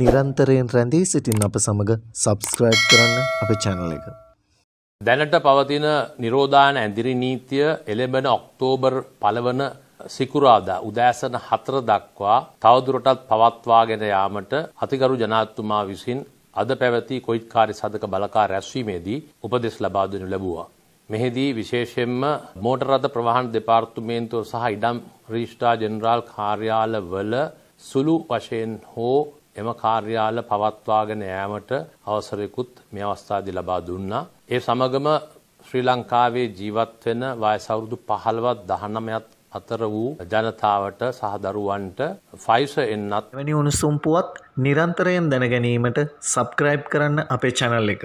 නිරන්තරයෙන් රැඳී සිටින් අප සමග සබස්ක්‍රයිබ් කරන්න අප චැනල එක. දැනට පවතින නිරෝධාන ඇදිරි නීතිය එළඹෙන ඔක්තෝබර් පලවන සිකුරාදා උදෑසන හතර දක්වා තවදුරටත් පවත්වාගෙන යාමට අතිකරු ජනාත්තුමා විසින් අද පැවති කොයිත්කාරි සදක බලකා රැස්වීමේදී උපදෙස් ලබාදනු ලැබුවා. මෙහිදී විශේෂයෙන්ම මෝටරද ප්‍රවාහන් දෙපාර්තුමේන්තුව සහ ඉඩම් ්‍රීෂ්ඨා ජෙනරාල් කාර්යාලවල සුළු වශයෙන් හෝ එම කාර්යාල පවත්වාගෙන යෑමට අවසරයකුත් මේ අවස්ථාදී ලබා දුන්නා. ඒ සමගම ශ්‍රී ලංකාවේ ජීවත් වෙන වයස අවුරුදු 15ත් 19ත් අතර වූ ජනතාවට සහ දරුවන්ට ෆයිස එන්නත් මෙවැනි උණුසුම් පුවත් නිරන්තරයෙන් දැන ගැනීමට සබ්ස්ක්‍රයිබ් කරන්න අපේ channel එක